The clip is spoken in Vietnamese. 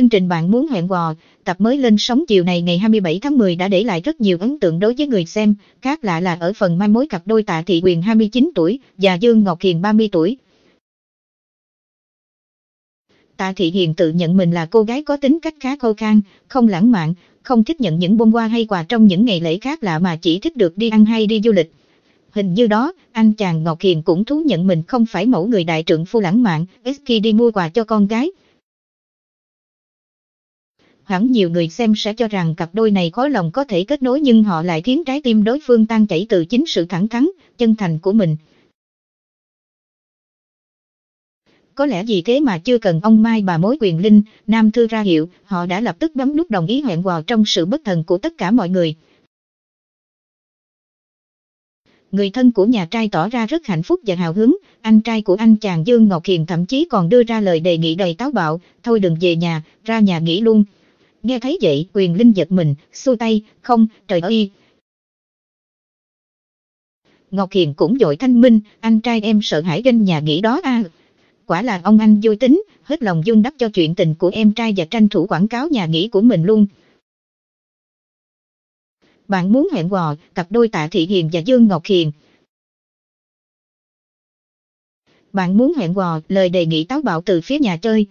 Chương trình bạn muốn hẹn hò, tập mới lên sóng chiều này ngày 27 tháng 10 đã để lại rất nhiều ấn tượng đối với người xem, khác lạ là ở phần mai mối cặp đôi Tạ Thị Quyền 29 tuổi và Dương Ngọc Hiền 30 tuổi. Tạ Thị Hiền tự nhận mình là cô gái có tính cách khá khô khan, không lãng mạn, không thích nhận những bông hoa hay quà trong những ngày lễ khác lạ mà chỉ thích được đi ăn hay đi du lịch. Hình như đó, anh chàng Ngọc Hiền cũng thú nhận mình không phải mẫu người đại trượng phu lãng mạn, ít khi đi mua quà cho con gái, hoãn nhiều người xem sẽ cho rằng cặp đôi này khó lòng có thể kết nối nhưng họ lại khiến trái tim đối phương tan chảy từ chính sự thẳng thắn, chân thành của mình. Có lẽ vì thế mà chưa cần ông Mai bà mối quyền linh, Nam Thư ra hiệu, họ đã lập tức bấm nút đồng ý hẹn hò trong sự bất thần của tất cả mọi người. Người thân của nhà trai tỏ ra rất hạnh phúc và hào hứng, anh trai của anh chàng Dương Ngọc Hiền thậm chí còn đưa ra lời đề nghị đầy táo bạo, thôi đừng về nhà, ra nhà nghỉ luôn, Nghe thấy vậy, quyền linh giật mình, xua tay, không, trời ơi. Ngọc Hiền cũng dội thanh minh, anh trai em sợ hãi ganh nhà nghỉ đó a. À. Quả là ông anh vui tính, hết lòng dung đắp cho chuyện tình của em trai và tranh thủ quảng cáo nhà nghỉ của mình luôn. Bạn muốn hẹn hò, cặp đôi Tạ Thị Hiền và Dương Ngọc Hiền. Bạn muốn hẹn hò, lời đề nghị táo bạo từ phía nhà chơi.